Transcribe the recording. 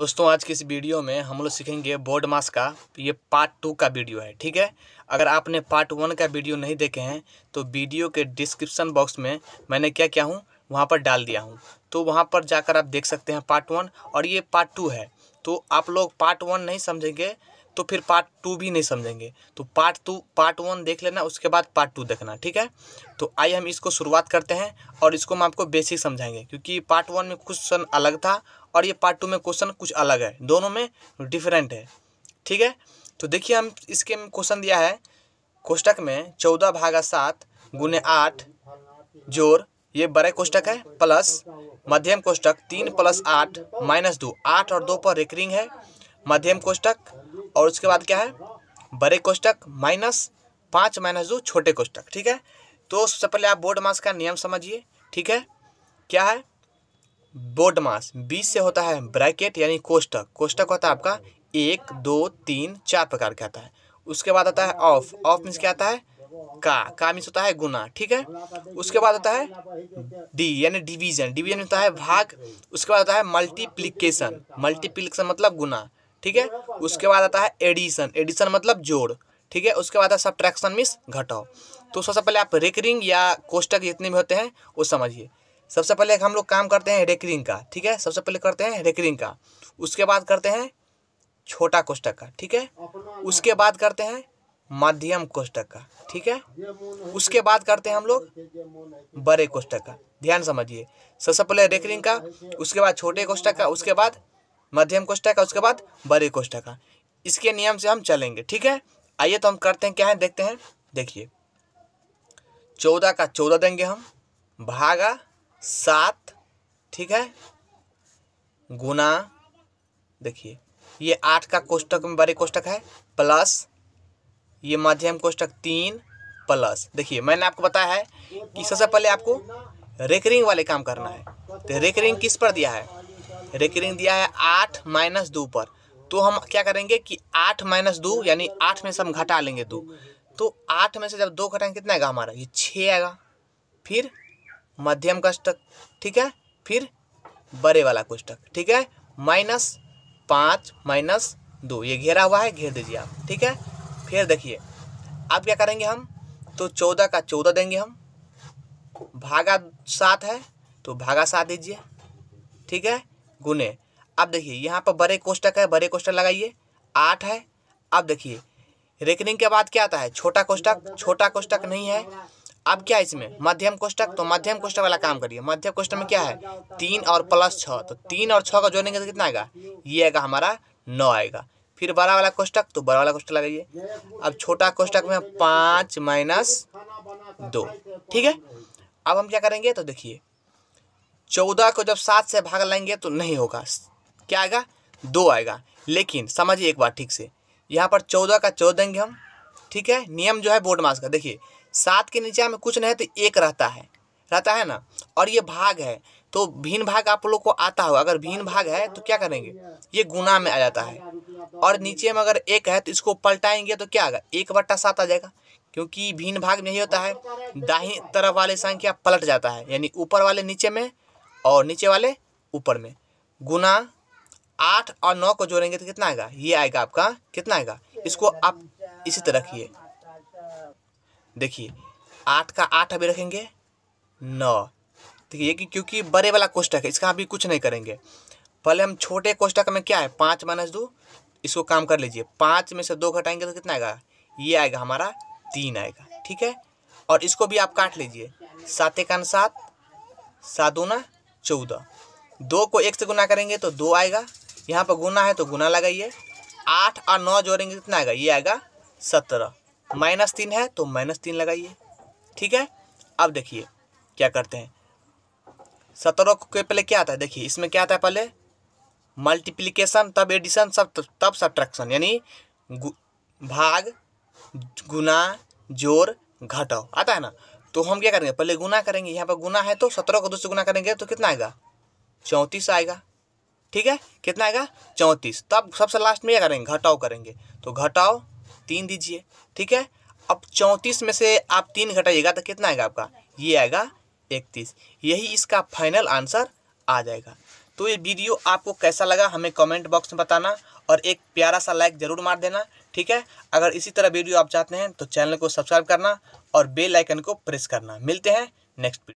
दोस्तों आज के इस वीडियो में हम लोग सीखेंगे बोर्ड मास का तो ये पार्ट टू का वीडियो है ठीक है अगर आपने पार्ट वन का वीडियो नहीं देखे हैं तो वीडियो के डिस्क्रिप्शन बॉक्स में मैंने क्या क्या हूँ वहाँ पर डाल दिया हूँ तो वहाँ पर जाकर आप देख सकते हैं पार्ट वन और ये पार्ट टू है तो आप लोग पार्ट वन नहीं समझेंगे तो फिर पार्ट टू भी नहीं समझेंगे तो पार्ट टू पार्ट वन देख लेना उसके बाद पार्ट टू देखना ठीक है तो आइए हम इसको शुरुआत करते हैं और इसको हम आपको बेसिक समझाएंगे क्योंकि पार्ट वन में क्वेश्चन अलग था और ये पार्ट टू में क्वेश्चन कुछ अलग है दोनों में डिफरेंट है ठीक है तो देखिए हम इसके क्वेश्चन दिया है कोष्टक में चौदह भागा सात गुने आठ जोर ये बड़े कोष्टक है प्लस मध्यम कोष्टक तीन प्लस आठ माइनस दो आठ और दो पर रिकरिंग है मध्यम कोष्टक और उसके बाद क्या है बड़े कोष्टक माइनस पाँच माइनस दो छोटे कोष्टक ठीक है तो सबसे पहले आप बोर्ड मास का नियम समझिए ठीक है क्या है बोर्ड मास बीस से होता है ब्रैकेट यानी कोष्टक कोष्टक होता है आपका एक दो तीन चार प्रकार का आता है उसके बाद आता है ऑफ ऑफ मीन्स क्या आता है का का मीन्स होता है गुना ठीक है उसके बाद होता है डी यानी डिवीजन डिवीजन होता है भाग उसके बाद होता है मल्टीप्लीकेशन मल्टीप्लीकेशन मतलब गुना ठीक है उसके बाद आता है एडिशन एडिशन मतलब जोड़ ठीक है उसके बाद आता है सब्ट्रैक्शन मीन्स घटाओ तो सबसे पहले आप रेकरिंग या कोष्टक जितने भी होते हैं वो समझिए सबसे पहले हम लोग काम करते हैं रेकरिंग का ठीक है सबसे पहले करते हैं रेकरिंग का उसके बाद करते हैं छोटा कोष्टक का ठीक है उसके बाद करते हैं मध्यम कोष्टक का ठीक है उसके बाद करते हैं हम लोग बड़े कोष्टक का ध्यान समझिए सबसे पहले रेकरिंग का उसके बाद छोटे कोष्टक का उसके बाद मध्यम कोष्टक उसके बाद बड़े कोष्टक इसके नियम से हम चलेंगे ठीक है आइए तो हम करते हैं क्या है देखते हैं देखिए चौदह का चौदह देंगे हम भागा सात ठीक है गुना देखिए ये आठ का कोष्टक में बड़े कोष्टक है प्लस ये मध्यम कोष्टक तीन प्लस देखिए मैंने आपको बताया है कि सबसे पहले आपको रेकरिंग वाले काम करना है तो रेकरिंग किस पर दिया है रिकरिंग दिया है आठ माइनस दो पर तो हम क्या करेंगे कि आठ माइनस दो यानी आठ में से हम घटा लेंगे दो तो आठ में से जब दो घटाएंगे कितना आएगा हमारा ये छः आएगा फिर मध्यम कष्टक ठीक है फिर बड़े वाला कोष्टक ठीक है माइनस पाँच माइनस दो ये घेरा हुआ है घेर दीजिए आप ठीक है फिर देखिए अब क्या करेंगे हम तो चौदह का चौदह देंगे हम भागा सात है तो भागा सात दीजिए ठीक है गुने अब देखिए यहाँ पर बड़े कोष्टक है बड़े कोष्टक लगाइए आठ है अब देखिए रेकनिंग के बाद क्या आता है छोटा कोष्टक छोटा कोष्टक नहीं है अब क्या इसमें मध्यम कोष्टक तो मध्यम कोष्टक वाला काम करिए मध्यम कोष्टक में क्या है तीन और प्लस छः तो तीन और छः का जोड़ेंगे तो कितना आएगा ये आएगा हमारा नौ आएगा फिर बड़ा वाला कोष्टक तो बड़ा वाला कोष्टक लगाइए अब छोटा कोष्टक में पाँच माइनस दो ठीक है अब हम क्या करेंगे तो देखिए चौदह को जब सात से भाग लेंगे तो नहीं होगा क्या आएगा दो आएगा लेकिन समझिए एक बार ठीक से यहाँ पर चौदह का चौदह देंगे हम ठीक है नियम जो है बोर्ड मास का देखिए सात के नीचे में कुछ नहीं है तो एक रहता है रहता है ना और ये भाग है तो भीन भाग आप लोग को आता होगा अगर भिन्न भाग है तो क्या करेंगे ये गुना में आ जाता है और नीचे में अगर एक है तो इसको पलटाएंगे तो क्या आएगा एक बट्टा सात आ जाएगा क्योंकि भिन्न भाग नहीं होता है दाहिनी तरफ वाले संख्या पलट जाता है यानी ऊपर वाले नीचे में और नीचे वाले ऊपर में गुना आठ और नौ को जोड़ेंगे तो कितना आएगा ये आएगा आपका कितना आएगा इसको आप इसी तरह रखिए देखिए आठ का आठ अभी रखेंगे नौ देखिए क्योंकि बड़े वाला कोष्टक है इसका अभी कुछ नहीं करेंगे पहले हम छोटे कोष्टक में क्या है पाँच माइनस दो इसको काम कर लीजिए पाँच में से दो घटाएंगे तो कितना आएगा ये आएगा हमारा तीन आएगा ठीक है और इसको भी आप काट लीजिए सात एक सात सात दूना चौदह दो को एक से गुना करेंगे तो दो आएगा यहाँ पर गुना है तो गुना लगाइए आठ और नौ जोड़ेंगे तो कितना आएगा ये आएगा सत्रह माइनस तीन है तो माइनस तीन लगाइए ठीक है अब देखिए क्या करते हैं सत्रह के पहले क्या आता है देखिए इसमें क्या आता है पहले मल्टीप्लिकेशन तब एडिशन सब तब सब्ट्रैक्शन यानी भाग गुना जोर घटाओ आता है ना तो हम क्या करेंगे पहले गुना करेंगे यहाँ पर गुना है तो सत्रह को दो से गुना करेंगे तो कितना आएगा चौंतीस आएगा ठीक है कितना आएगा चौंतीस तब तो सबसे लास्ट में क्या करेंगे घटाओ करेंगे तो घटाओ तीन दीजिए ठीक है अब चौंतीस में से आप तीन घटाइएगा तो कितना आएगा आपका ये आएगा इकतीस यही इसका फाइनल आंसर आ जाएगा तो ये वीडियो आपको कैसा लगा हमें कमेंट बॉक्स में बताना और एक प्यारा सा लाइक ज़रूर मार देना ठीक है अगर इसी तरह वीडियो आप चाहते हैं तो चैनल को सब्सक्राइब करना और बेल आइकन को प्रेस करना मिलते हैं नेक्स्ट